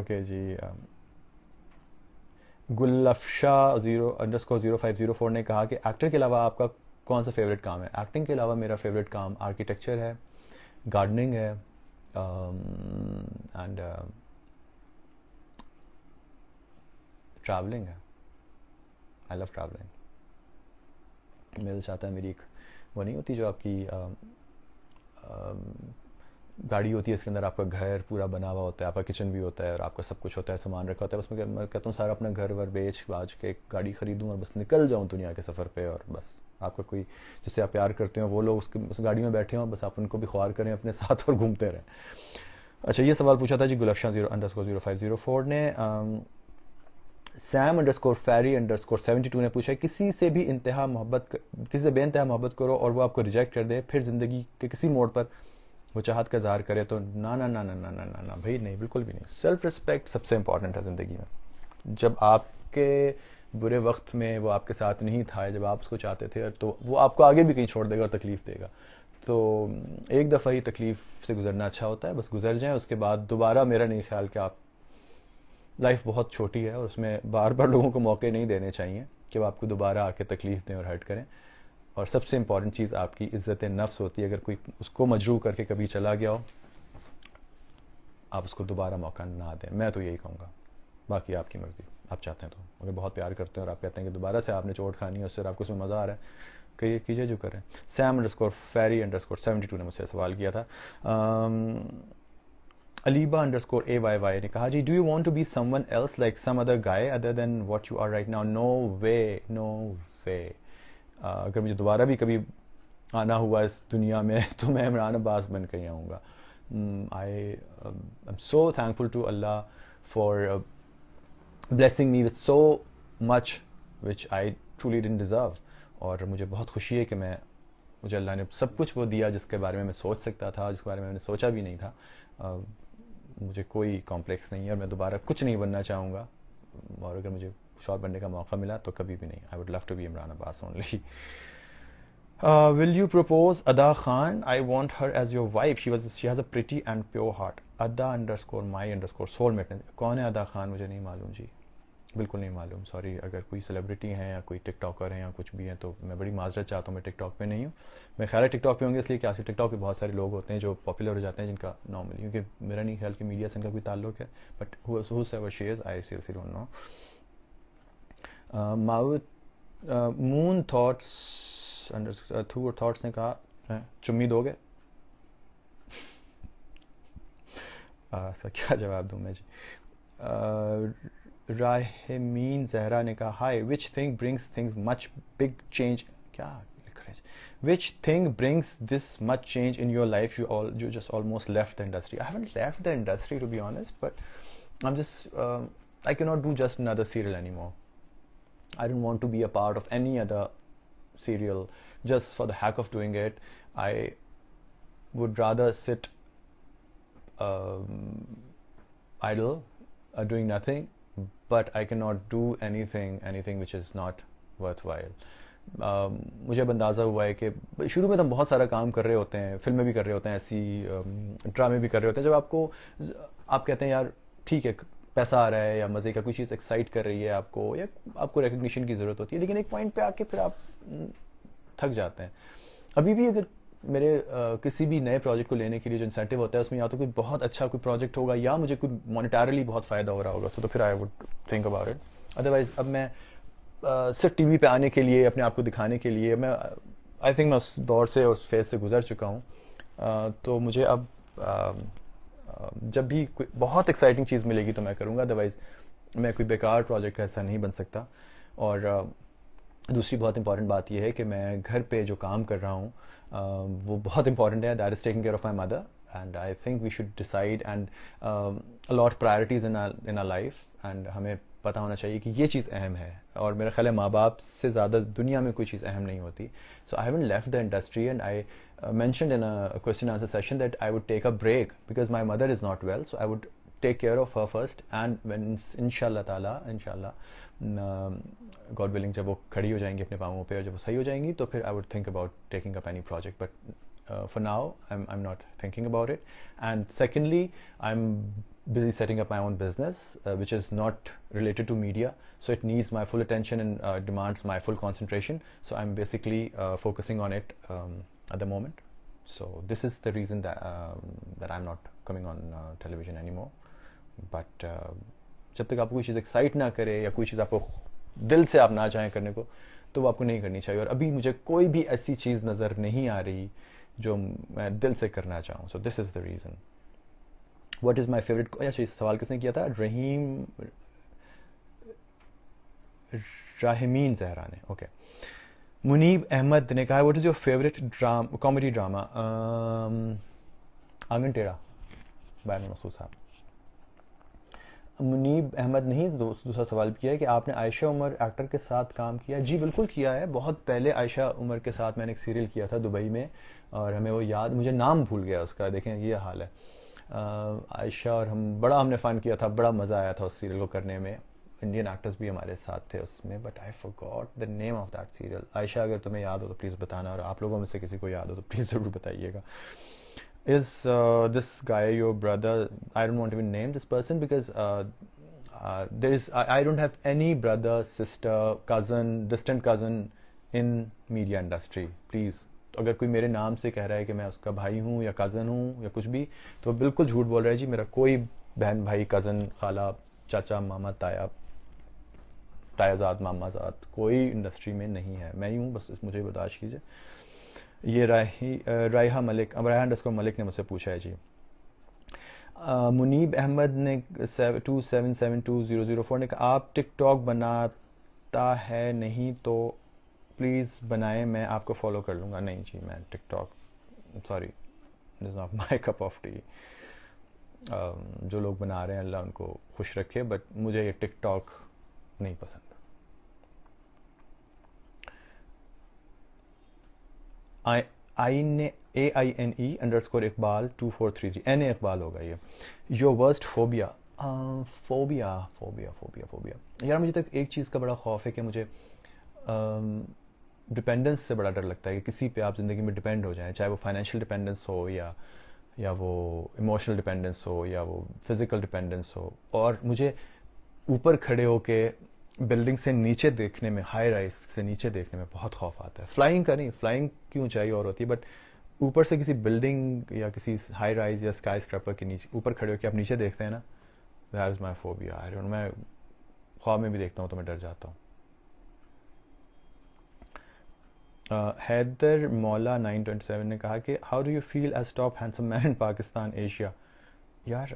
Okay जी Gulafsha zero underscore zero five zero four ने कहा कि एक्टर के अलावा आपका कौन सा फेवरेट काम है एक्टिंग के अलावा मेरा फेवरेट काम आर्किटेक्चर है गार्डनिंग है एंड um, ट्रैवलिंग um, है आई लव ट्रैवलिंग मेरे चाहता है मेरी एक वो नहीं होती जो आपकी um, गाड़ी होती है इसके अंदर आपका घर पूरा बना हुआ होता है आपका किचन भी होता है और आपका सब कुछ होता है सामान रखा होता है बस मैं कहता हूँ सारा अपना घर वर बेच बाज के एक गाड़ी खरीदूँ और बस निकल जाऊँ दुनिया के सफ़र पर और बस आपका कोई जिससे आप प्यार करते हो वो लोग उसके उस गाड़ी में बैठे हों बस आप उनको भी ख्वार करें अपने साथ और घूमते रहें अच्छा ये सवाल पूछा था जी Gulfashan zero underscore zero five zero four ने Sam underscore fairy underscore seventy two ने पूछा किसी से भी इंतहा मोहब्बत किसी से बेानतहा मोहब्बत करो और वो आपको रिजेक्ट कर दे फिर ज़िंदगी के किसी मोड़ पर वो चाहत का इजहार करे तो ना ना ना ना ना ना ना ना भाई नहीं बिल्कुल भी नहीं सेल्फ रिस्पेक्ट सबसे इंपॉर्टेंट है ज़िंदगी में जब आपके बुरे वक्त में वो आपके साथ नहीं था जब आप उसको चाहते थे तो वो आपको आगे भी कहीं छोड़ देगा और तकलीफ़ देगा तो एक दफ़ा ही तकलीफ़ से गुजरना अच्छा होता है बस गुजर जाए उसके बाद दोबारा मेरा नहीं ख्याल कि आप लाइफ बहुत छोटी है और उसमें बार बार लोगों को मौके नहीं देने चाहिए कि वो आपको दोबारा आके तकलीफ़ दें और हर्ट करें और सबसे इम्पॉर्टेंट चीज़ आपकी इज़्ज़त नफ्स होती है अगर कोई उसको मजरू करके कभी चला गया हो आप उसको दोबारा मौका ना दें मैं तो यही कहूँगा बाकी आपकी मर्ज़ी आप चाहते हैं तो अगर बहुत प्यार करते हैं और आप कहते हैं कि दोबारा से आपने चोट खानी है उससे आपको उसमें मज़ा आ रहा है कहिए कीजिए जो करें Sam underscore fairy underscore seventy two ने मुझसे सवाल किया था Aleeba underscore A Y Y ने कहा जी do you want to be someone else like some other guy other than what you are right now no way no way अगर मुझे दोबारा भी कभी आना हुआ इस दुनिया में तो मैं इमरान अब्बास बन के ही आऊँगा I am so thankful to Allah for blessing me with so much which I truly didn't deserve और मुझे बहुत खुशी है कि मैं मुझे अल्लाह ने सब कुछ वो दिया जिसके बारे में मैं सोच सकता था जिसके बारे में मैंने सोचा भी नहीं था uh, मुझे कोई कॉम्प्लेक्स नहीं है और मैं दोबारा कुछ नहीं बनना चाहूँगा और अगर मुझे शॉर्ट बनने का मौका मिला तो कभी भी नहीं I would love to be Imran Abbas only will you propose Ada Khan I want her as your wife she was she has a pretty and pure heart Ada underscore my underscore soul mate कौन है अदा खान मुझे नहीं मालूम जी बिल्कुल नहीं मालूम sorry अगर कोई सेलिब्रिटी हैं या कोई टिकटॉकर हैं या कुछ भी हैं तो मैं बड़ी माजरत चाहता हूँ मैं टिकटॉक पे नहीं हूँ मैं ख्याल टिकटॉक पे होंगे इसलिए कि आजकल टिकटॉक के बहुत सारे लोग होते हैं जो पॉपुलर हो जाते हैं जिनका नॉर्मली क्योंकि मेरा नहीं ख्याल कि मीडिया से इनका कोई ताल्लुक है but who shares I see don't know mouth moon thoughts through और थॉट्स ने कहा चुम्मी दोगे uh, इसका क्या जवाब दूं मैं जी राहमीन uh, जहरा ने कहा hi which thing brings things much big change क्या लिख रहे which thing brings this much change in your life you all you just almost left the industry I haven't left the industry to be honest but I am just I can not do just another serial any more I didn't want to be a part of any other serial just for the heck of doing it. I would rather sit um, idle, uh, doing nothing, but I cannot do anything, anything which is not worthwhile. Uh, मुझे अब अंदाज़ा हुआ है कि शुरू में तो हम बहुत सारा काम कर रहे होते हैं फिल्में भी कर रहे होते हैं ऐसी ड्रामे भी कर रहे होते हैं जब आपको आप कहते हैं यार ठीक है पैसा आ रहा है या मज़े का कोई चीज़ एक्साइट कर रही है आपको या आपको रिकग्निशन की ज़रूरत होती है लेकिन एक पॉइंट पे आके फिर आप हम्म, थक जाते हैं अभी भी अगर मेरे आ, किसी भी नए प्रोजेक्ट को लेने के लिए जो इंसेंटिव होता है उसमें या तो कोई बहुत अच्छा कोई प्रोजेक्ट होगा या मुझे कोई मोनिटारली बहुत फ़ायदा हो रहा होगा सो तो फिर I would think about it otherwise अब मैं आ, सिर्फ टी पे आने के लिए अपने आप को दिखाने के लिए मैं आई थिंक मैं उस दौर से उस फेज से गुजर चुका हूँ तो मुझे अब जब भी कोई बहुत एक्साइटिंग चीज़ मिलेगी तो मैं करूँगा अदरवाइज़ मैं कोई बेकार प्रोजेक्ट ऐसा नहीं बन सकता और दूसरी बहुत इंपॉर्टेंट बात यह है कि मैं घर पे जो काम कर रहा हूँ वो बहुत इंपॉर्टेंट है that is taking care of my mother and I think we should decide and allot priorities in in our life and हमें पता होना चाहिए कि ये चीज़ अहम है और मेरा ख्याल है माँ बाप से ज़्यादा दुनिया में कोई चीज़ अहम नहीं होती so I haven't left the industry and I mentioned in question answer session that I would take a break because my mother is not well so I would take care of her first and इनशाला शाह इनशाला God willing जब वो खड़ी हो जाएंगी अपने पाओं पर जब वो सही हो जाएंगी तो फिर I would think about taking up any project but for now I am I am not thinking about it and secondly I am busy setting up my own business, uh, which is not related to media. So it needs my full attention and uh, demands my full concentration. So I'm basically uh, focusing on it um, at the moment. So this is the reason that um, that I'm not coming on uh, television anymore. But uh, जब तक आपको कोई चीज़ excite ना करे या कोई चीज़ आपको दिल से आप ना चाहें करने को तो वो आपको नहीं करनी चाहिए और अभी मुझे कोई भी ऐसी चीज़ नज़र नहीं आ रही जो मैं दिल से करना चाहूँ so this is the reason what is my favourite अच्छा सवाल किसने किया था रहीम राहमीन जहरा ने ओके मुनीब अहमद ने कहा what is your favourite drama comedy drama Aangan Terha बैर मसूद साहब मुनीब अहमद नहीं दूसरा सवाल किया है कि आपने आयशा उमर एक्टर के साथ काम किया जी बिल्कुल किया है बहुत पहले आयशा उमर के साथ मैंने एक सीरियल किया था दुबई में और हमें वो याद मुझे नाम भूल गया उसका देखें ये हाल है आयशा और हम बड़ा हमने फ़न किया था बड़ा मज़ा आया था उस सीरियल को करने में इंडियन एक्टर्स भी हमारे साथ थे उसमें but I forgot the name of that serial Ayesha अगर तुम्हें याद हो तो प्लीज़ बताना और आप लोगों में से किसी को याद हो तो प्लीज़ ज़रूर बताइएगा is this guy your brother I don't want to name this person because there is I don't have any brother sister cousin distant cousin in media industry please अगर कोई मेरे नाम से कह रहा है कि मैं उसका भाई हूँ या कज़न हूँ या कुछ भी तो बिल्कुल झूठ बोल रहा है जी मेरा कोई बहन भाई कज़न खाला चाचा मामा ताया तायाजाद मामाजाद कोई इंडस्ट्री में नहीं है मैं ही हूँ बस मुझे बर्दाश्त कीजिए ये राही रहा मलिक अब रायहा डस्को मलिक ने मुझसे पूछा है जी आ, मुनीब अहमद ने two seven seven two zero zero four ने कहा आप टिकटॉक बनाता है नहीं तो प्लीज़ बनाएं मैं आपको फॉलो कर लूँगा नहीं जी मैं TikTok sorry this not my cup of tea जो लोग बना रहे हैं अल्लाह उनको खुश रखे बट मुझे ये टिकटॉक नहीं पसंद आई आई ने A I N E underscore Iqbal two four three three N A Iqbal होगा ये your worst phobia phobia phobia phobia phobia यार मुझे तक तो एक चीज़ का बड़ा खौफ है कि मुझे um, डिपेंडेंस से बड़ा डर लगता है कि किसी पे आप ज़िंदगी में डिपेंड हो जाएं चाहे वो फाइनेंशियल डिपेंडेंस हो या या वो इमोशनल डिपेंडेंस हो या वो फिज़िकल डिपेंडेंस हो और मुझे ऊपर खड़े हो के बिल्डिंग से नीचे देखने में हाई राइज से नीचे देखने में बहुत खौफ आता है फ्लाइंग का नहीं फ्लाइंग की ऊंचाई और होती है बट ऊपर से किसी बिल्डिंग या किसी हाई राइज या स्काई स्क्रैपर के नीचे ऊपर खड़े होकर आप नीचे देखते हैं ना that is my phobia I don't मैं ख्वाब में भी देखता हूँ तो मैं डर जाता हूँ हैदर uh, मौला 927 ने कहा कि how do you feel as top handsome man in Pakistan Asia यार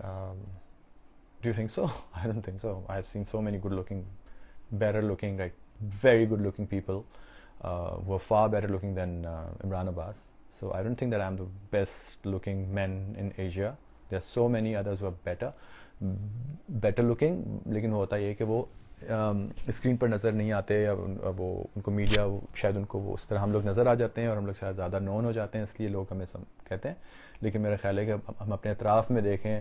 do you think so I don't think so I have seen so many good looking better looking right very good looking people uh, who are far better looking than uh, Imran Abbas. So I don't think that I'm the best looking men in Asia. There are so many others who are better, better looking. लेकिन होता ये कि वो screen um, पर नज़र नहीं आते या वो उनको मीडिया शायद उनको वो उस तरह हम लोग नज़र आ जाते हैं और हम लोग शायद ज़्यादा नॉन हो जाते हैं इसलिए लोग हमें सम कहते हैं लेकिन मेरा ख्याल है कि हम अपने अतराफ़ में देखें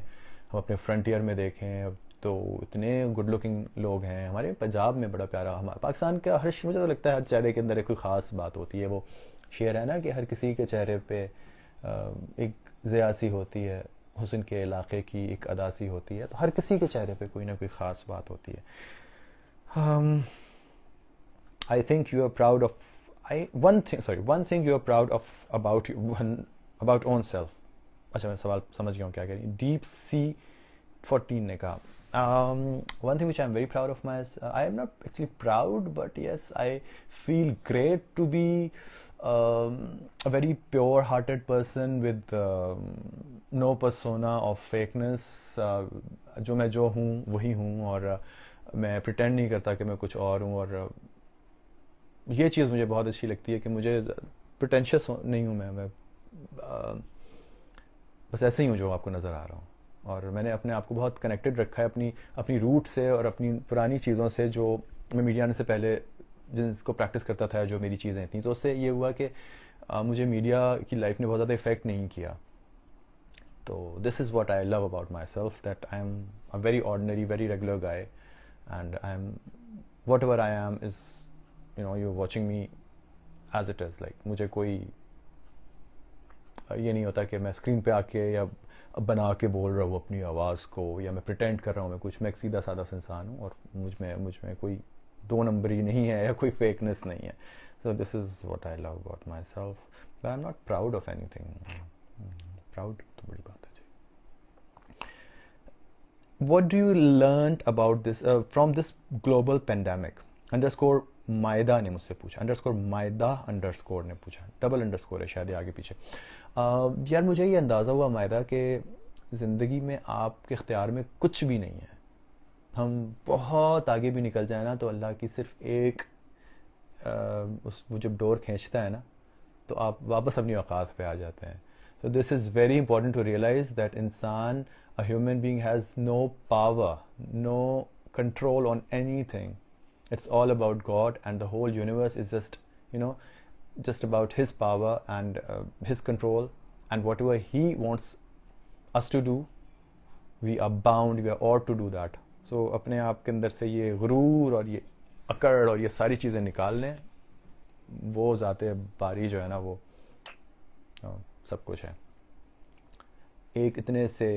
हम अपने फ्रंटियर में देखें तो इतने गुड लुकिंग लोग हैं हमारे पंजाब में बड़ा प्यारा हमारा पाकिस्तान का हर मुझे तो लगता है हर चेहरे के अंदर एक कोई ख़ास बात होती है वो शेयर है ना कि हर किसी के चेहरे पर एक जयासी होती है हुसन के इलाके की एक अदासी होती है तो हर किसी के चेहरे पर कोई ना कोई ख़ास बात होती है um, I think you are proud of I one thing sorry one thing you are proud of about one about own self अच्छा मैं सवाल समझ गया हूँ क्या कह रही ने कहा um, one thing which I'm very proud of my uh, I am not actually proud but yes I feel great to be um, a very pure hearted person with um, no persona of fakeness uh, जो मैं जो हूँ वही हूँ और uh, मैं pretend नहीं करता कि मैं कुछ और हूँ और ये चीज़ मुझे बहुत अच्छी लगती है कि मुझे प्रटेंशियस नहीं हूँ मैं मैं आ, बस ऐसे ही हूँ जो आपको नज़र आ रहा हूँ और मैंने अपने आप को बहुत कनेक्टेड रखा है अपनी अपनी रूट से और अपनी पुरानी चीज़ों से जो मैं मीडिया आने से पहले जिसको प्रैक्टिस करता था जो मेरी चीज़ें थी तो उससे ये हुआ कि आ, मुझे मीडिया की लाइफ ने बहुत ज़्यादा इफेक्ट नहीं किया तो this is what I love about myself that I am a very ordinary very regular guy and i am whatever i am is you know you're watching me as it is like मुझे कोई ये नहीं होता कि मैं screen पे आके या बना के बोल रहा हूँ अपनी आवाज़ को या मैं प्रिटेंड कर रहा हूँ मैं कुछ मैं एक सीधा साधा सा इंसान हूँ और मुझ में मुझ में कोई दो नंबरी नहीं है या कोई फेकनेस नहीं है so this is what I love about myself I am not proud of anything proud तो बड़ी बात what do you learn about this uh, from this global pandemic underscore Maida ने मुझसे पूछा अंडरस्कोर मायदा अंडरस्कोर ने पूछा double underscore है शायद आगे पीछे uh, यार मुझे ये अंदाज़ा हुआ मायदा कि ज़िंदगी में आपके इख्तियार में कुछ भी नहीं है हम बहुत आगे भी निकल जाए ना तो अल्लाह की सिर्फ एक आ, uh, उस वो जब डोर खींचता है ना तो आप वापस अपनी औकात पे आ जाते हैं तो this is very important to realise that इंसान a human being has no power, no control on anything. It's all about God, and the whole universe is just, you know, just about His power and uh, His control, and whatever He wants us to do, we are bound, we are ought to do that. So apne aap ke andar se ye गुरूर aur ye अकड़ aur ye sari cheeze nikal le wo zate bari jo hai na wo सब कुछ है एक इतने से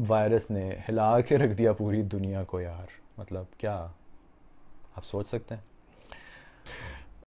virus ने हिला के रख दिया पूरी दुनिया को यार मतलब क्या आप सोच सकते हैं